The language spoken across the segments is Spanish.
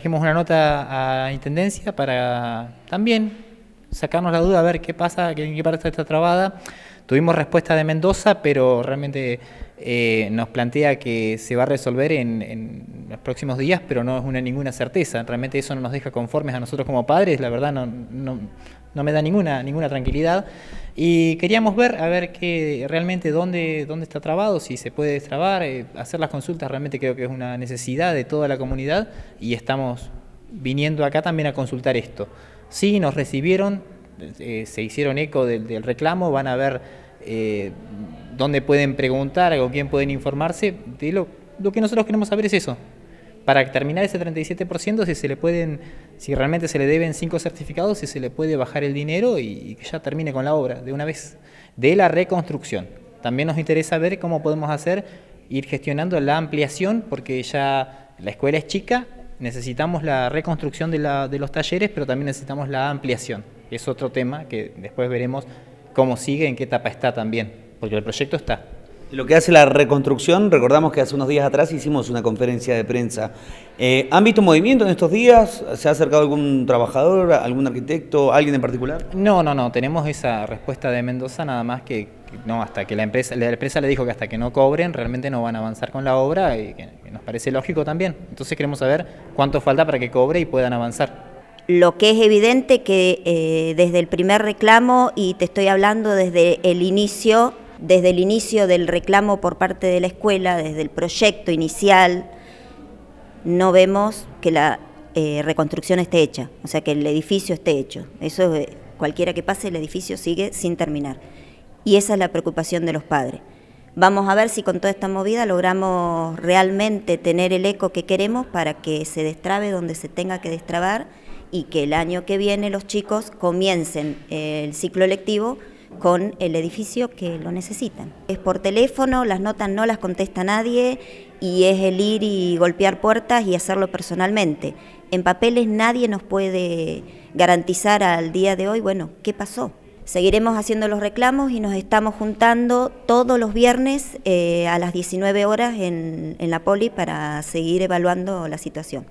Dijimos una nota a Intendencia para también sacarnos la duda, a ver qué pasa, en qué parte está trabada. Tuvimos respuesta de Mendoza, pero realmente eh, nos plantea que se va a resolver en los próximos días, pero no es una ninguna certeza. Realmente eso no nos deja conformes a nosotros como padres, la verdad no, no, me da ninguna, ninguna tranquilidad. Y queríamos ver, a ver que realmente dónde, dónde está trabado, si se puede destrabar, eh, hacer las consultas realmente creo que es una necesidad de toda la comunidad y estamos viniendo acá también a consultar esto. Sí, nos recibieron, eh, se hicieron eco del, reclamo, van a ver eh, dónde pueden preguntar o quién pueden informarse. lo que nosotros queremos saber es eso, para terminar ese 37%, si se le pueden, si realmente se le deben cinco certificados, si se le puede bajar el dinero y, que ya termine con la obra de una vez. De la reconstrucción. También nos interesa ver cómo podemos hacer, ir gestionando la ampliación, porque ya la escuela es chica, necesitamos la reconstrucción de, de los talleres, pero también necesitamos la ampliación. Es otro tema que después veremos cómo sigue, en qué etapa está también, porque el proyecto está. Lo que hace la reconstrucción, recordamos que hace unos días atrás hicimos una conferencia de prensa. Eh, ¿Han visto movimiento en estos días? ¿Se ha acercado algún trabajador, algún arquitecto, alguien en particular? No, no, no. Tenemos esa respuesta de Mendoza, nada más que no, hasta que la empresa, la empresa le dijo que hasta que no cobren realmente no van a avanzar con la obra y que, nos parece lógico también. Entonces queremos saber cuánto falta para que cobre y puedan avanzar. Lo que es evidente que eh, desde el primer reclamo, y te estoy hablando desde el inicio desde el inicio del reclamo por parte de la escuela, desde el proyecto inicial, no vemos que la eh, reconstrucción esté hecha, o sea, que el edificio esté hecho. Eso eh, cualquiera que pase, el edificio sigue sin terminar. Y esa es la preocupación de los padres. Vamos a ver si con toda esta movida logramos realmente tener el eco que queremos para que se destrabe donde se tenga que destrabar y que el año que viene los chicos comiencen el ciclo lectivo con el edificio que lo necesitan. Es por teléfono, las notas no las contesta nadie y es el ir y golpear puertas y hacerlo personalmente. En papeles nadie nos puede garantizar al día de hoy, bueno, ¿qué pasó? Seguiremos haciendo los reclamos y nos estamos juntando todos los viernes eh, a las 19 horas en la poli para seguir evaluando la situación.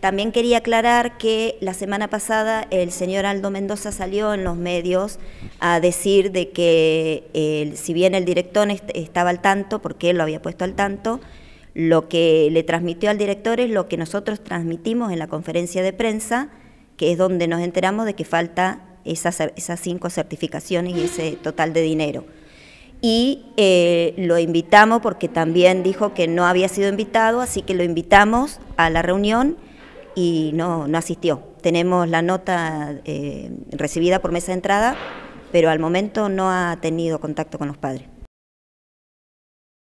También quería aclarar que la semana pasada el señor Aldo Mendoza salió en los medios a decir de que si bien el director estaba al tanto, porque él lo había puesto al tanto, lo que le transmitió al director es lo que nosotros transmitimos en la conferencia de prensa, que es donde nos enteramos de que falta esas, cinco certificaciones y ese total de dinero y eh, lo invitamos porque también dijo que no había sido invitado, así que lo invitamos a la reunión y no, no asistió. Tenemos la nota eh, recibida por mesa de entrada, pero al momento no ha tenido contacto con los padres.